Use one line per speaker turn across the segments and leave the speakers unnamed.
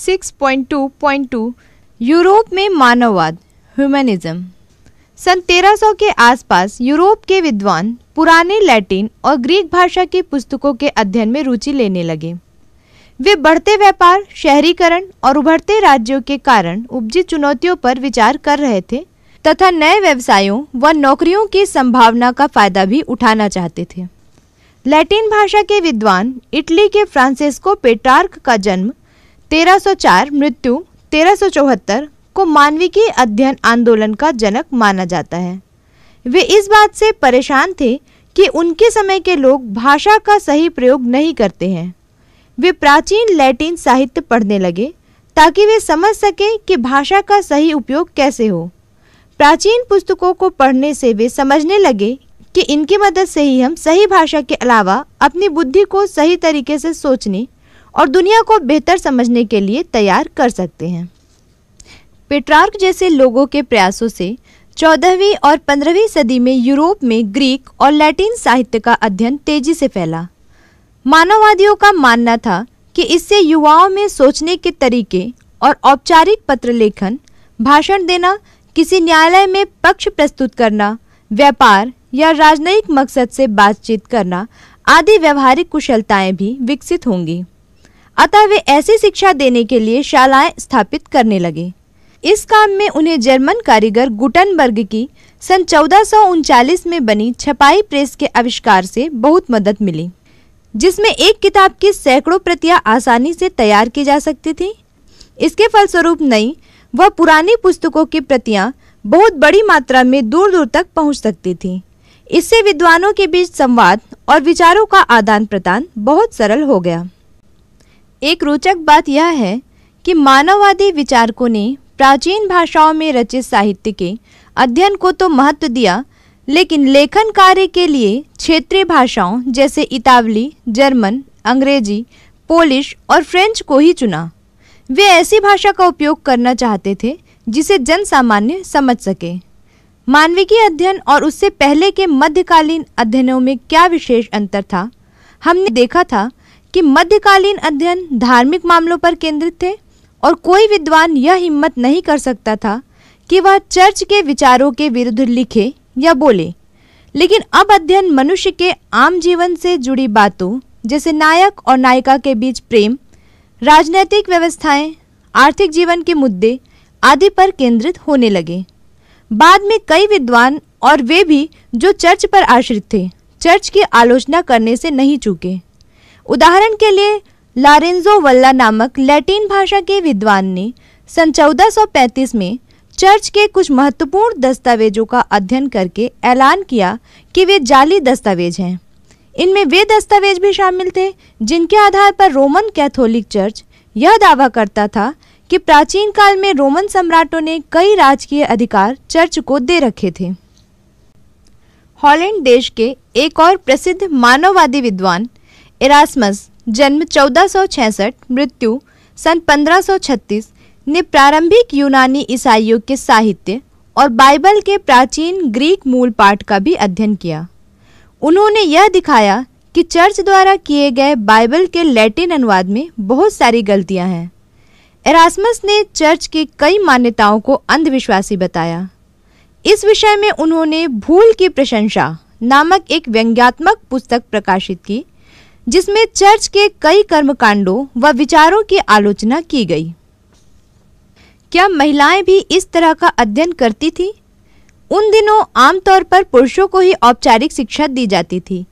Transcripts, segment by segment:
6.2.2 Europe में मानववाद humanism सन 1300 के आसपास यूरोप के विद्वान पुराने लैटिन और ग्रीक भाषा की पुस्तकों के अध्ययन में रुचि लेने लगे वे बढ़ते व्यापार शहरीकरण और उभरते राज्यों के कारण उपजित चुनौतियों पर विचार कर रहे थे तथा नए व्यवसायों व नौकरियों की संभावना का फायदा भी उठाना चाहते थे लैटिन भाषा के विद्वान इटली के फ्रांसिस्को पेटार्क का जन्म 1304 मृत्यु 1374 को मानविकी अध्ययन आंदोलन का जनक माना जाता है वे इस बात से परेशान थे कि उनके समय के लोग भाषा का सही प्रयोग नहीं करते हैं वे प्राचीन लैटिन साहित्य पढ़ने लगे ताकि वे समझ सकें कि भाषा का सही उपयोग कैसे हो प्राचीन पुस्तकों को पढ़ने से वे समझने लगे कि इनकी मदद से ही हम सही भाषा के अलावा अपनी बुद्धि को सही तरीके से सोचने और दुनिया को बेहतर समझने के लिए तैयार कर सकते हैं पेट्रार्क जैसे लोगों के प्रयासों से चौदहवीं और पंद्रहवीं सदी में यूरोप में ग्रीक और लैटिन साहित्य का अध्ययन तेजी से फैला मानववादियों का मानना था कि इससे युवाओं में सोचने के तरीके और औपचारिक पत्र लेखन भाषण देना किसी न्यायालय में पक्ष प्रस्तुत करना व्यापार या राजनयिक मकसद से बातचीत करना आदि व्यवहारिक कुशलताएं भी विकसित होंगी अतः वे ऐसी शिक्षा देने के लिए शालाएं स्थापित करने लगे इस काम में उन्हें जर्मन कारीगर गुटनबर्ग की सन चौदह में बनी छपाई प्रेस के आविष्कार से बहुत मदद मिली जिसमें एक किताब की सैकड़ों प्रतियां आसानी से तैयार की जा सकती थी इसके फलस्वरूप नई व पुरानी पुस्तकों की प्रतियां बहुत बड़ी मात्रा में दूर दूर तक पहुंच सकती थी इससे विद्वानों के बीच संवाद और विचारों का आदान प्रदान बहुत सरल हो गया एक रोचक बात यह है कि मानववादी विचारकों ने प्राचीन भाषाओं में रचित साहित्य के अध्ययन को तो महत्व दिया लेकिन लेखन कार्य के लिए क्षेत्रीय भाषाओं जैसे इतावली जर्मन अंग्रेजी पोलिश और फ्रेंच को ही चुना वे ऐसी भाषा का उपयोग करना चाहते थे जिसे जन सामान्य समझ सके मानविकी अध्ययन और उससे पहले के मध्यकालीन अध्ययनों में क्या विशेष अंतर था हमने देखा था कि मध्यकालीन अध्ययन धार्मिक मामलों पर केंद्रित थे और कोई विद्वान यह हिम्मत नहीं कर सकता था कि वह चर्च के विचारों के विरुद्ध लिखे या बोले लेकिन अब अध्ययन मनुष्य के आम जीवन से जुड़ी बातों जैसे नायक और नायिका के बीच प्रेम राजनैतिक व्यवस्थाएं, आर्थिक जीवन के मुद्दे आदि पर केंद्रित होने लगे बाद में कई विद्वान और वे भी जो चर्च पर आश्रित थे चर्च की आलोचना करने से नहीं चूके उदाहरण के लिए लारेंजो वल्ला नामक लैटिन भाषा के विद्वान ने सन 1435 में चर्च के कुछ महत्वपूर्ण दस्तावेजों का अध्ययन करके ऐलान किया कि वे जाली दस्तावेज हैं इनमें वे दस्तावेज भी शामिल थे जिनके आधार पर रोमन कैथोलिक चर्च यह दावा करता था कि प्राचीन काल में रोमन सम्राटों ने कई राजकीय अधिकार चर्च को दे रखे थे हॉलैंड देश के एक और प्रसिद्ध मानववादी विद्वान इरास्मस जन्म 1466 मृत्यु सन 1536 ने प्रारंभिक यूनानी ईसाइयों के साहित्य और बाइबल के प्राचीन ग्रीक मूल पाठ का भी अध्ययन किया उन्होंने यह दिखाया कि चर्च द्वारा किए गए बाइबल के लैटिन अनुवाद में बहुत सारी गलतियां हैं एरास्मस ने चर्च की कई मान्यताओं को अंधविश्वासी बताया इस विषय में उन्होंने भूल की प्रशंसा नामक एक व्यंग्यात्मक पुस्तक प्रकाशित की जिसमें चर्च के कई कर्मकांडों व विचारों की आलोचना की गई क्या महिलाएं भी इस तरह का अध्ययन करती थी उन दिनों आमतौर पर पुरुषों को ही औपचारिक शिक्षा दी जाती थी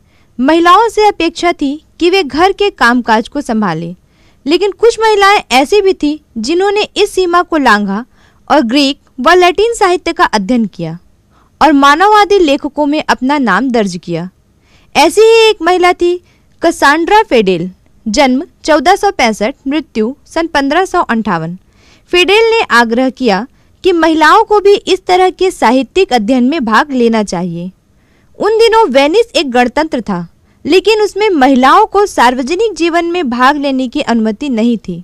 महिलाओं से अपेक्षा थी कि वे घर के कामकाज को संभालें लेकिन कुछ महिलाएं ऐसी भी थीं जिन्होंने इस सीमा को लांघा और ग्रीक व लैटिन साहित्य का अध्ययन किया और मानववादी लेखकों में अपना नाम दर्ज किया ऐसी ही एक महिला थी कसांड्रा फेडेल जन्म 1465 मृत्यु सन पंद्रह फेडेल ने आग्रह किया कि महिलाओं को भी इस तरह के साहित्यिक अध्ययन में भाग लेना चाहिए उन दिनों वेनिस एक गणतंत्र था लेकिन उसमें महिलाओं को सार्वजनिक जीवन में भाग लेने की अनुमति नहीं थी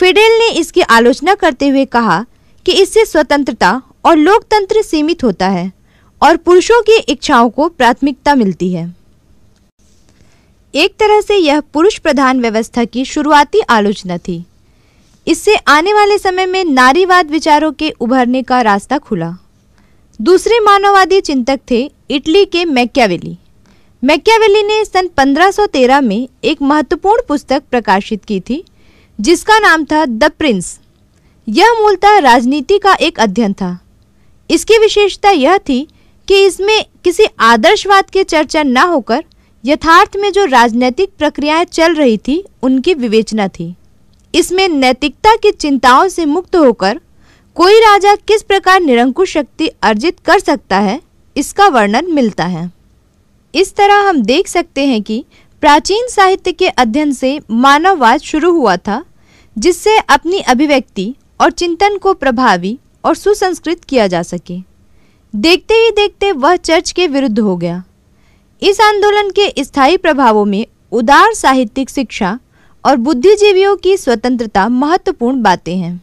फेडेल ने इसकी आलोचना करते हुए कहा कि इससे स्वतंत्रता और लोकतंत्र सीमित होता है और पुरुषों की इच्छाओं को प्राथमिकता मिलती है एक तरह से यह पुरुष प्रधान व्यवस्था की शुरुआती आलोचना थी इससे आने वाले समय में नारीवाद विचारों के उभरने का रास्ता खुला दूसरे मानववादी चिंतक थे इटली के मैक्यावेली मैक्यावेली ने सन 1513 में एक महत्वपूर्ण पुस्तक प्रकाशित की थी जिसका नाम था द प्रिंस यह मूलतः राजनीति का एक अध्ययन था इसकी विशेषता यह थी कि इसमें किसी आदर्शवाद की चर्चा न होकर यथार्थ में जो राजनैतिक प्रक्रियाएं चल रही थी उनकी विवेचना थी इसमें नैतिकता की चिंताओं से मुक्त होकर कोई राजा किस प्रकार निरंकुश शक्ति अर्जित कर सकता है इसका वर्णन मिलता है इस तरह हम देख सकते हैं कि प्राचीन साहित्य के अध्ययन से मानववाद शुरू हुआ था जिससे अपनी अभिव्यक्ति और चिंतन को प्रभावी और सुसंस्कृत किया जा सके देखते ही देखते वह चर्च के विरुद्ध हो गया इस आंदोलन के स्थायी प्रभावों में उदार साहित्यिक शिक्षा और बुद्धिजीवियों की स्वतंत्रता महत्वपूर्ण बातें हैं